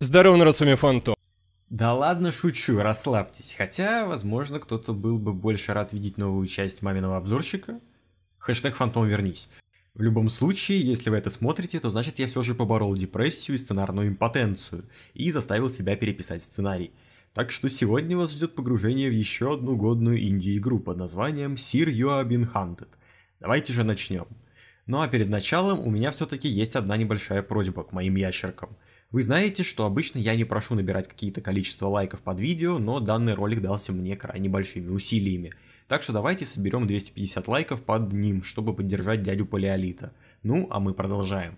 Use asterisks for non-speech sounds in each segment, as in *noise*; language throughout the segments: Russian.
Здорово, Нарацуми Фанто. Да ладно, шучу, расслабьтесь. Хотя, возможно, кто-то был бы больше рад видеть новую часть маминого обзорщика. Хэштег Фантом вернись. В любом случае, если вы это смотрите, то значит я все же поборол депрессию и сценарную импотенцию и заставил себя переписать сценарий. Так что сегодня вас ждет погружение в еще одну годную инди-игру под названием Sir You Have Been Hunted. Давайте же начнем. Ну а перед началом у меня все-таки есть одна небольшая просьба к моим ящеркам – вы знаете, что обычно я не прошу набирать какие-то количество лайков под видео, но данный ролик дался мне крайне большими усилиями. Так что давайте соберем 250 лайков под ним, чтобы поддержать дядю Палеолита. Ну, а мы продолжаем.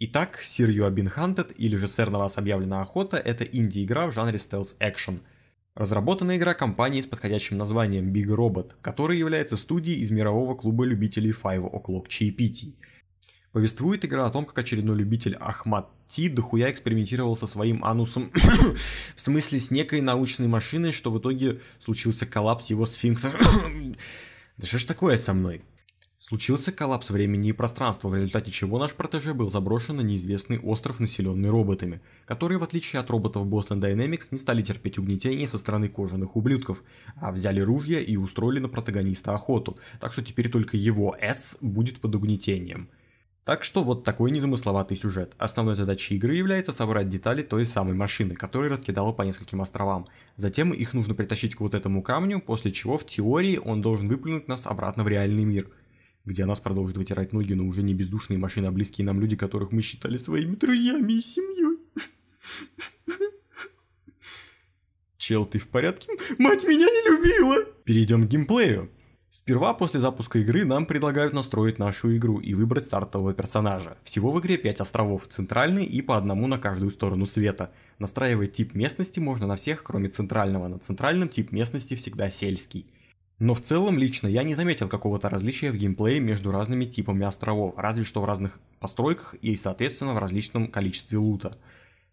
Итак, Sir You Have Been Hunted, или же Сэр на вас объявлена охота, это инди-игра в жанре стелс-экшен. Разработана игра компанией с подходящим названием Big Robot, которая является студией из мирового клуба любителей Five O'Clock чаепитий. Повествует игра о том, как очередной любитель Ахмад Ти дохуя экспериментировал со своим анусом, *coughs* в смысле с некой научной машиной, что в итоге случился коллапс его сфинкса. *coughs* да что ж такое со мной? Случился коллапс времени и пространства, в результате чего наш протеже был заброшен на неизвестный остров, населенный роботами, которые, в отличие от роботов Boston Dynamics, не стали терпеть угнетение со стороны кожаных ублюдков, а взяли ружья и устроили на протагониста охоту, так что теперь только его S будет под угнетением – так что вот такой незамысловатый сюжет. Основной задачей игры является собрать детали той самой машины, которая раскидала по нескольким островам. Затем их нужно притащить к вот этому камню, после чего в теории он должен выплюнуть нас обратно в реальный мир где нас продолжат вытирать ноги, но уже не бездушные машины, а близкие нам люди, которых мы считали своими друзьями и семьей. *laughs* Чел, ты в порядке? Мать меня не любила! Перейдем к геймплею. Сперва после запуска игры нам предлагают настроить нашу игру и выбрать стартового персонажа. Всего в игре 5 островов, центральный и по одному на каждую сторону света. Настраивать тип местности можно на всех, кроме центрального, на центральном тип местности всегда сельский. Но в целом лично я не заметил какого-то различия в геймплее между разными типами островов, разве что в разных постройках и соответственно в различном количестве лута.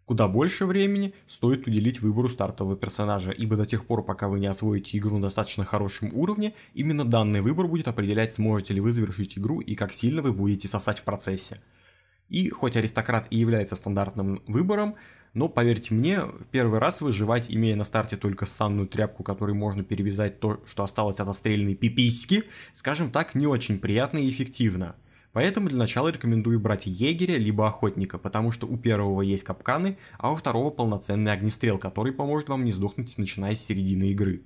Куда больше времени стоит уделить выбору стартового персонажа, ибо до тех пор, пока вы не освоите игру на достаточно хорошем уровне, именно данный выбор будет определять, сможете ли вы завершить игру и как сильно вы будете сосать в процессе. И хоть аристократ и является стандартным выбором, но поверьте мне, первый раз выживать, имея на старте только санную тряпку, которой можно перевязать то, что осталось от отстрельной пиписьки, скажем так, не очень приятно и эффективно. Поэтому для начала рекомендую брать егеря либо охотника, потому что у первого есть капканы, а у второго полноценный огнестрел, который поможет вам не сдохнуть начиная с середины игры.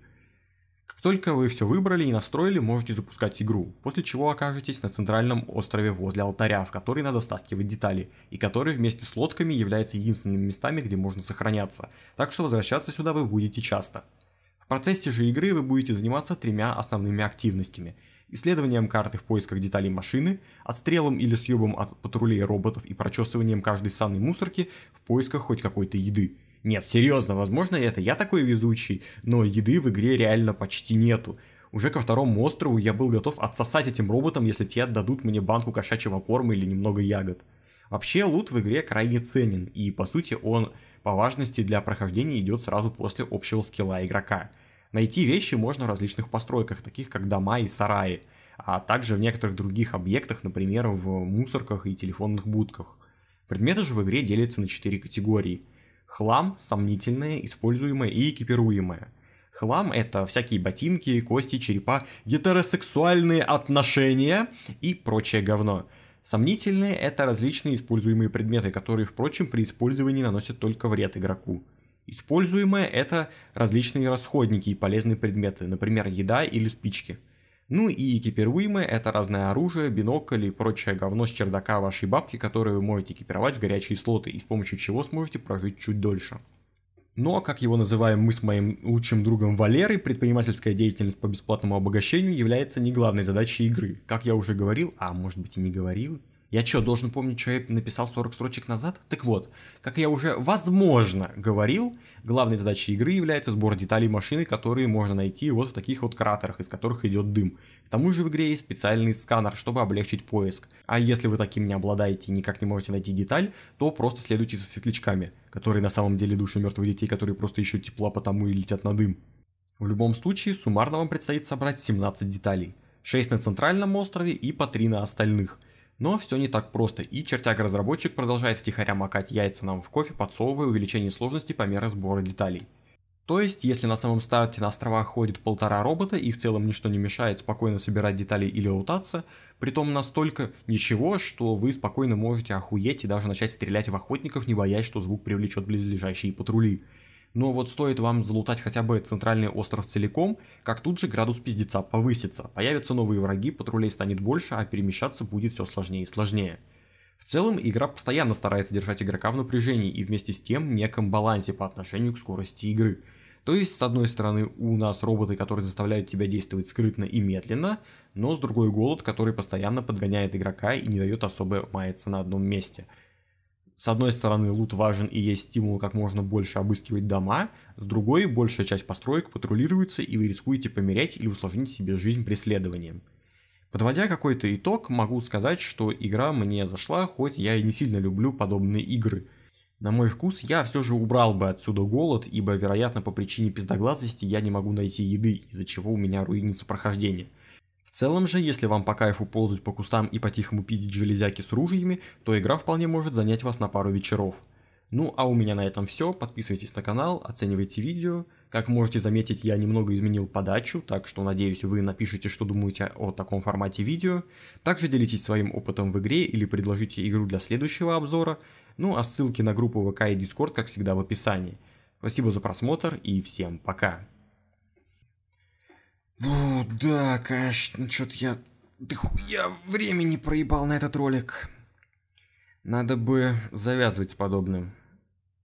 Как только вы все выбрали и настроили, можете запускать игру, после чего окажетесь на центральном острове возле алтаря, в который надо стаскивать детали, и который вместе с лодками является единственными местами, где можно сохраняться, так что возвращаться сюда вы будете часто. В процессе же игры вы будете заниматься тремя основными активностями – исследованием карты в поисках деталей машины, отстрелом или съебом от патрулей роботов и прочесыванием каждой санной мусорки в поисках хоть какой-то еды. Нет, серьезно, возможно, это я такой везучий, но еды в игре реально почти нету. Уже ко второму острову я был готов отсосать этим роботам, если те отдадут мне банку кошачьего корма или немного ягод. Вообще, лут в игре крайне ценен, и по сути он по важности для прохождения идет сразу после общего скилла игрока – Найти вещи можно в различных постройках, таких как дома и сараи, а также в некоторых других объектах, например, в мусорках и телефонных будках. Предметы же в игре делятся на четыре категории. Хлам, сомнительное, используемое и экипируемое. Хлам — это всякие ботинки, кости, черепа, гетеросексуальные отношения и прочее говно. Сомнительные — это различные используемые предметы, которые, впрочем, при использовании наносят только вред игроку. Используемое это различные расходники и полезные предметы, например, еда или спички. Ну и экипируемое это разное оружие, бинокль и прочее говно с чердака вашей бабки, которое вы можете экипировать в горячие слоты и с помощью чего сможете прожить чуть дольше. Но, ну а как его называем мы с моим лучшим другом Валерой, предпринимательская деятельность по бесплатному обогащению является не главной задачей игры. Как я уже говорил, а может быть и не говорил, я что, должен помнить, что я написал 40 строчек назад? Так вот, как я уже, возможно, говорил, главной задачей игры является сбор деталей машины, которые можно найти вот в таких вот кратерах, из которых идет дым. К тому же в игре есть специальный сканер, чтобы облегчить поиск. А если вы таким не обладаете и никак не можете найти деталь, то просто следуйте за светлячками, которые на самом деле души мертвых детей, которые просто ищут тепла потому и летят на дым. В любом случае, суммарно вам предстоит собрать 17 деталей. 6 на центральном острове и по 3 на остальных – но все не так просто, и чертяга-разработчик продолжает втихаря макать яйца нам в кофе, подсовывая увеличение сложности по мере сбора деталей. То есть, если на самом старте на островах ходит полтора робота и в целом ничто не мешает спокойно собирать детали или лутаться, притом настолько ничего, что вы спокойно можете охуеть и даже начать стрелять в охотников, не боясь, что звук привлечет близлежащие патрули но вот стоит вам залутать хотя бы центральный остров целиком, как тут же градус пиздеца повысится, появятся новые враги, патрулей станет больше, а перемещаться будет все сложнее и сложнее. В целом, игра постоянно старается держать игрока в напряжении и вместе с тем неком балансе по отношению к скорости игры. То есть, с одной стороны, у нас роботы, которые заставляют тебя действовать скрытно и медленно, но с другой голод, который постоянно подгоняет игрока и не дает особо маяться на одном месте – с одной стороны, лут важен и есть стимул как можно больше обыскивать дома, с другой, большая часть построек патрулируется и вы рискуете померять или усложнить себе жизнь преследованием. Подводя какой-то итог, могу сказать, что игра мне зашла, хоть я и не сильно люблю подобные игры. На мой вкус, я все же убрал бы отсюда голод, ибо, вероятно, по причине пиздоглазости я не могу найти еды, из-за чего у меня руинится прохождение – в целом же, если вам по кайфу ползать по кустам и по-тихому пиздить железяки с ружьями, то игра вполне может занять вас на пару вечеров. Ну а у меня на этом все, подписывайтесь на канал, оценивайте видео. Как можете заметить, я немного изменил подачу, так что надеюсь вы напишите, что думаете о таком формате видео. Также делитесь своим опытом в игре или предложите игру для следующего обзора. Ну а ссылки на группу ВК и Дискорд, как всегда, в описании. Спасибо за просмотр и всем пока! Ну да, конечно, что-то я... Да я времени проебал на этот ролик. Надо бы завязывать с подобным.